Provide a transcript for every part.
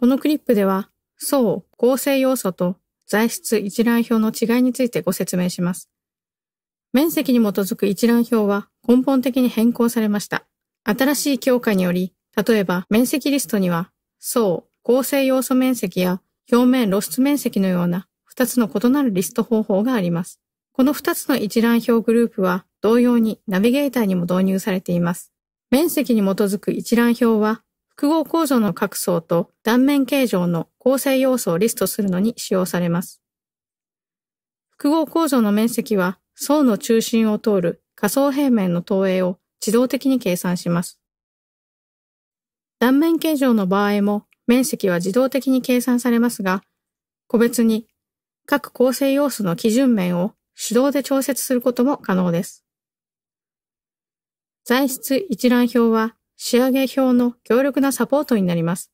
このクリップでは、層、構成要素と材質一覧表の違いについてご説明します。面積に基づく一覧表は根本的に変更されました。新しい強化により、例えば面積リストには、層、構成要素面積や表面露出面積のような2つの異なるリスト方法があります。この2つの一覧表グループは同様にナビゲーターにも導入されています。面積に基づく一覧表は複合構造の各層と断面形状の構成要素をリストするのに使用されます。複合構造の面積は層の中心を通る仮想平面の投影を自動的に計算します。断面形状の場合も面積は自動的に計算されますが、個別に各構成要素の基準面を手動で調節することも可能です。材質一覧表は仕上げ表の強力なサポートになります。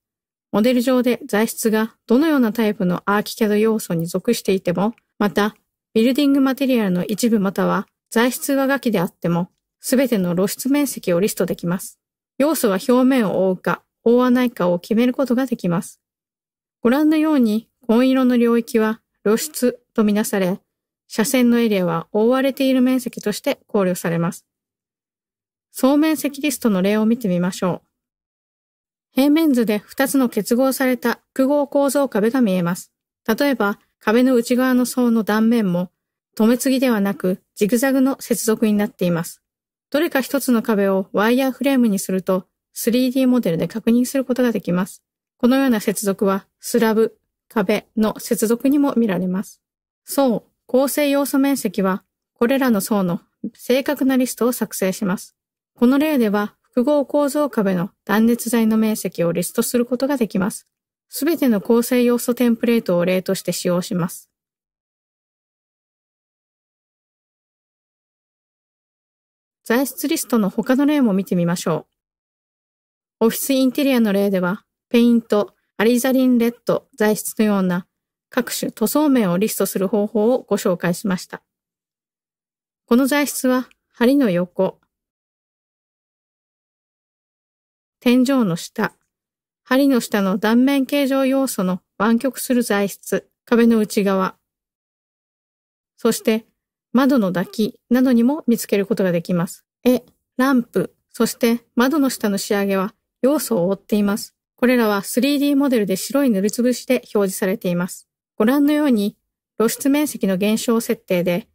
モデル上で材質がどのようなタイプのアーキキャド要素に属していても、また、ビルディングマテリアルの一部または材質上書きであっても、すべての露出面積をリストできます。要素は表面を覆うか、覆わないかを決めることができます。ご覧のように、紺色の領域は露出とみなされ、斜線のエリアは覆われている面積として考慮されます。そ面積リストの例を見てみましょう。平面図で2つの結合された複合構造壁が見えます。例えば、壁の内側の層の断面も、留め継ぎではなく、ジグザグの接続になっています。どれか一つの壁をワイヤーフレームにすると、3D モデルで確認することができます。このような接続は、スラブ、壁の接続にも見られます。層、構成要素面積は、これらの層の正確なリストを作成します。この例では、複合構造壁の断熱材の面積をリストすることができます。すべての構成要素テンプレートを例として使用します。材質リストの他の例も見てみましょう。オフィスインテリアの例では、ペイント、アリザリンレッド、材質のような各種塗装面をリストする方法をご紹介しました。この材質は、針の横、天井の下、針の下の断面形状要素の湾曲する材質、壁の内側、そして窓の抱きなどにも見つけることができます。絵、ランプ、そして窓の下の仕上げは要素を覆っています。これらは 3D モデルで白い塗りつぶしで表示されています。ご覧のように露出面積の減少設定で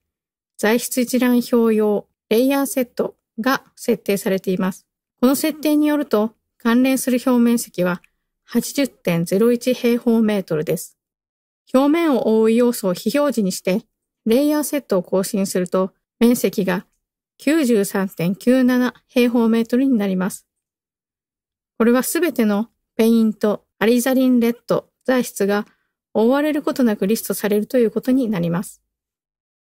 材質一覧表用レイヤーセットが設定されています。この設定によると関連する表面積は80.01平方メートルです。表面を覆う要素を非表示にして、レイヤーセットを更新すると、面積が93.97平方メートルになります。これはすべてのペイント、アリザリンレッド材質が覆われることなくリストされるということになります。